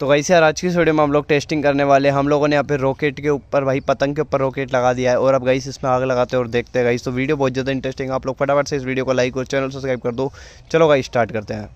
तो वैसे यार आज की वीडियो में हम लोग टेस्टिंग करने वाले हम लोगों ने यहाँ पे रॉकेट के ऊपर भाई पतंग के ऊपर रॉकेट लगा दिया है और अब गई इसमें आग लगाते हैं और देखते हैं गई तो वीडियो बहुत ज़्यादा इंटरेस्टिंग है आप लोग फटाफट से इस वीडियो को लाइक और चैनल सब्सक्राइब कर दो चलो गई स्टार्ट करते हैं